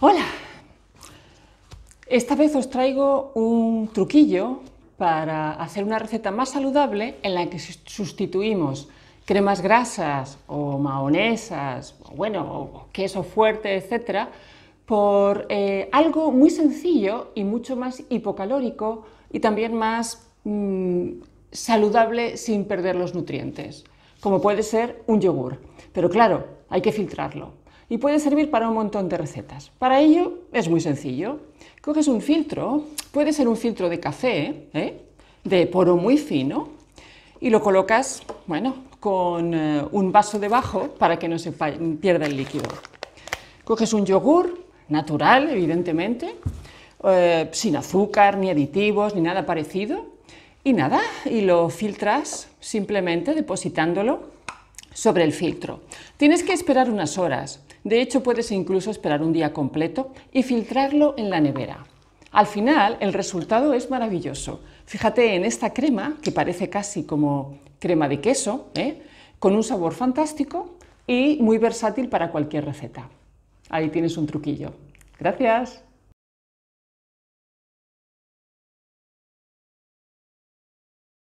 Hola, esta vez os traigo un truquillo para hacer una receta más saludable en la que sustituimos cremas grasas o maonesas, o bueno, queso fuerte, etcétera, por eh, algo muy sencillo y mucho más hipocalórico y también más mm, saludable sin perder los nutrientes, como puede ser un yogur. Pero claro, hay que filtrarlo y puede servir para un montón de recetas. Para ello es muy sencillo. Coges un filtro, puede ser un filtro de café, ¿eh? de poro muy fino, y lo colocas, bueno, con eh, un vaso debajo para que no se pierda el líquido. Coges un yogur, natural, evidentemente, eh, sin azúcar, ni aditivos, ni nada parecido, y nada, y lo filtras simplemente depositándolo sobre el filtro. Tienes que esperar unas horas, de hecho puedes incluso esperar un día completo y filtrarlo en la nevera. Al final el resultado es maravilloso. Fíjate en esta crema que parece casi como crema de queso, ¿eh? con un sabor fantástico y muy versátil para cualquier receta. Ahí tienes un truquillo. Gracias.